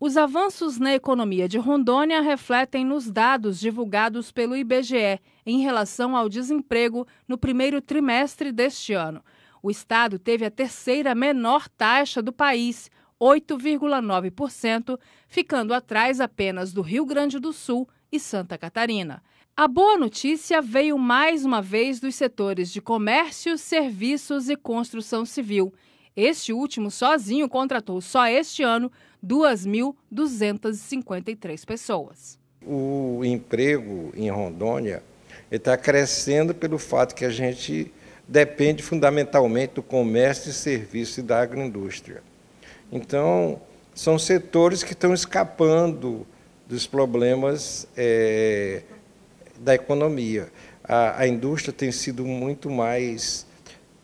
Os avanços na economia de Rondônia refletem nos dados divulgados pelo IBGE em relação ao desemprego no primeiro trimestre deste ano. O estado teve a terceira menor taxa do país, 8,9%, ficando atrás apenas do Rio Grande do Sul e Santa Catarina. A boa notícia veio mais uma vez dos setores de comércio, serviços e construção civil. Este último sozinho contratou só este ano 2.253 pessoas. O emprego em Rondônia está crescendo pelo fato que a gente depende fundamentalmente do comércio e serviço e da agroindústria. Então, são setores que estão escapando dos problemas é, da economia. A, a, indústria tem sido muito mais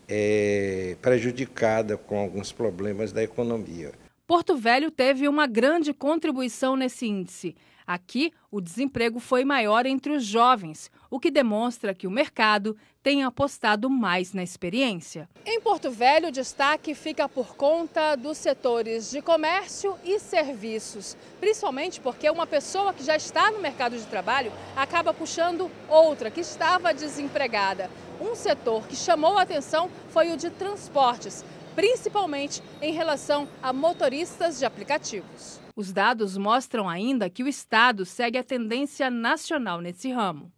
é, prejudicada com alguns problemas da economia. Porto Velho teve uma grande contribuição nesse índice. Aqui, o desemprego foi maior entre os jovens, o que demonstra que o mercado tem apostado mais na experiência. Em Porto Velho, o destaque fica por conta dos setores de comércio e serviços, principalmente porque uma pessoa que já está no mercado de trabalho acaba puxando outra que estava desempregada. Um setor que chamou a atenção foi o de transportes, principalmente em relação a motoristas de aplicativos. Os dados mostram ainda que o Estado segue a tendência nacional nesse ramo.